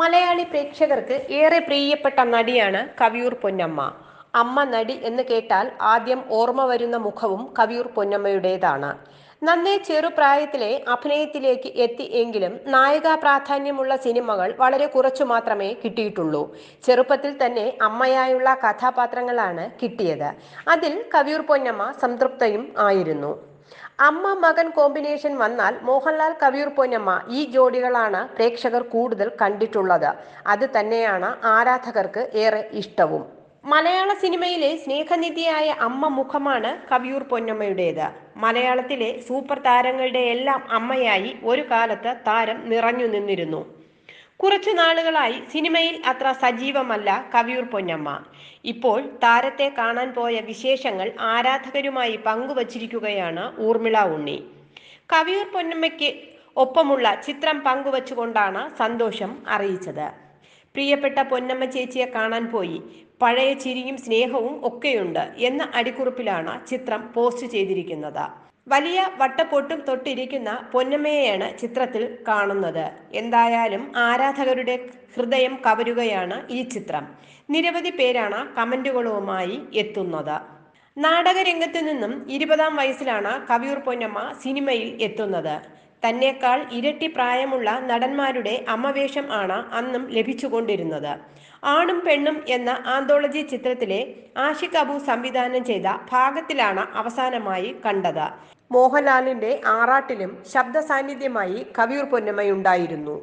മലയാളി പ്രേക്ഷകർക്ക് ഏറെ പ്രിയപ്പെട്ട നടിയാണ് കവിയൂർ പൊന്നമ്മ അമ്മ നടി എന്ന് കേട്ടാൽ ആദ്യം ഓർമ്മ വരുന്ന മുഖവും കവിയൂർ പൊന്നമ്മയുടേതാണ് നന്നേ ചെറുപ്രായത്തിലെ അഭിനയത്തിലേക്ക് എത്തി എങ്കിലും നായിക പ്രാധാന്യമുള്ള സിനിമകൾ വളരെ കുറച്ചു മാത്രമേ കിട്ടിയിട്ടുള്ളൂ ചെറുപ്പത്തിൽ തന്നെ അമ്മയായുള്ള കഥാപാത്രങ്ങളാണ് കിട്ടിയത് അതിൽ കവിയൂർ പൊന്നമ്മ സംതൃപ്തയും ആയിരുന്നു അമ്മ മകൻ കോമ്പിനേഷൻ വന്നാൽ മോഹൻലാൽ കവിയൂർ പൊന്നമ്മ ഈ ജോഡികളാണ് പ്രേക്ഷകർ കൂടുതൽ കണ്ടിട്ടുള്ളത് അത് തന്നെയാണ് ആരാധകർക്ക് ഏറെ ഇഷ്ടവും മലയാള സിനിമയിലെ സ്നേഹനിധിയായ അമ്മ മുഖമാണ് കവിയൂർ പൊന്നമ്മയുടേത് മലയാളത്തിലെ സൂപ്പർ താരങ്ങളുടെ എല്ലാം അമ്മയായി ഒരു കാലത്ത് താരം നിറഞ്ഞു നിന്നിരുന്നു കുറച്ചു നാളുകളായി സിനിമയിൽ അത്ര സജീവമല്ല കവിയൂർ പൊന്നമ്മ ഇപ്പോൾ താരത്തെ കാണാൻ പോയ വിശേഷങ്ങൾ ആരാധകരുമായി പങ്കുവച്ചിരിക്കുകയാണ് ഊർമിള ഉണ്ണി കവിയൂർ പൊന്നമ്മയ്ക്ക് ഒപ്പമുള്ള ചിത്രം പങ്കുവച്ചുകൊണ്ടാണ് സന്തോഷം അറിയിച്ചത് പ്രിയപ്പെട്ട പൊന്നമ്മ ചേച്ചിയെ കാണാൻ പോയി പഴയ ചിരിയും സ്നേഹവും ഒക്കെയുണ്ട് എന്ന അടിക്കുറിപ്പിലാണ് ചിത്രം പോസ്റ്റ് ചെയ്തിരിക്കുന്നത് വലിയ വട്ടപ്പൊട്ടും തൊട്ടിരിക്കുന്ന പൊന്നമ്മയെയാണ് ചിത്രത്തിൽ കാണുന്നത് എന്തായാലും ആരാധകരുടെ ഹൃദയം കവരുകയാണ് ഈ ചിത്രം നിരവധി പേരാണ് കമന്റുകളുമായി എത്തുന്നത് നാടകരംഗത്തു നിന്നും ഇരുപതാം വയസ്സിലാണ് കവിയൂർ പൊന്നമ്മ സിനിമയിൽ എത്തുന്നത് തന്നെക്കാൾ ഇരട്ടി പ്രായമുള്ള നടന്മാരുടെ അമ്മവേഷം ആണ് അന്നും ലഭിച്ചുകൊണ്ടിരുന്നത് ആണും പെണ്ണും എന്ന ആന്തോളജി ചിത്രത്തിലെ ആഷിഖ് അബു സംവിധാനം ചെയ്ത ഭാഗത്തിലാണ് അവസാനമായി കണ്ടത് മോഹൻലാലിന്റെ ആറാട്ടിലും ശബ്ദ സാന്നിധ്യമായി കവിയൂർ പൊന്നമ്മയുണ്ടായിരുന്നു